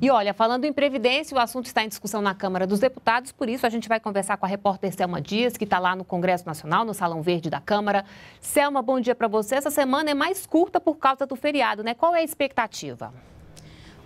E olha, falando em previdência, o assunto está em discussão na Câmara dos Deputados, por isso a gente vai conversar com a repórter Selma Dias, que está lá no Congresso Nacional, no Salão Verde da Câmara. Selma, bom dia para você. Essa semana é mais curta por causa do feriado, né? Qual é a expectativa?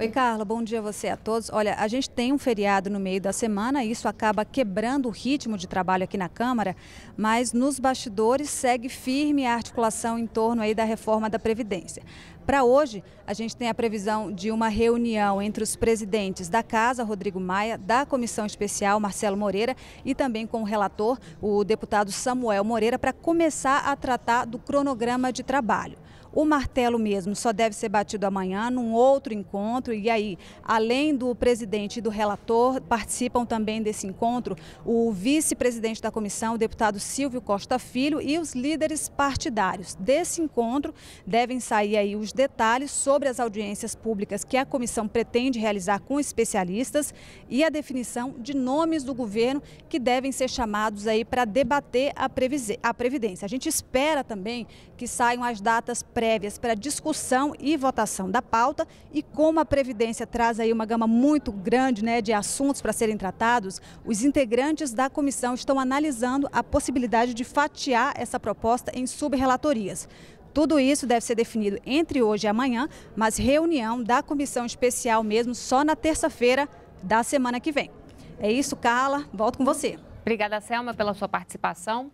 Oi, Carla, bom dia a você a todos. Olha, a gente tem um feriado no meio da semana, isso acaba quebrando o ritmo de trabalho aqui na Câmara, mas nos bastidores segue firme a articulação em torno aí da reforma da Previdência. Para hoje, a gente tem a previsão de uma reunião entre os presidentes da Casa, Rodrigo Maia, da Comissão Especial, Marcelo Moreira, e também com o relator, o deputado Samuel Moreira, para começar a tratar do cronograma de trabalho. O martelo mesmo só deve ser batido amanhã, num outro encontro encontro. E aí, além do presidente e do relator, participam também desse encontro o vice-presidente da comissão, o deputado Silvio Costa Filho, e os líderes partidários. Desse encontro devem sair aí os detalhes sobre as audiências públicas que a comissão pretende realizar com especialistas e a definição de nomes do governo que devem ser chamados aí para debater a, a Previdência. A gente espera também que saiam as datas prévias para discussão e votação da pauta e como a Previdência Previdência traz aí uma gama muito grande né, de assuntos para serem tratados, os integrantes da comissão estão analisando a possibilidade de fatiar essa proposta em subrelatorias. Tudo isso deve ser definido entre hoje e amanhã, mas reunião da comissão especial mesmo só na terça-feira da semana que vem. É isso, Carla. Volto com você. Obrigada, Selma, pela sua participação.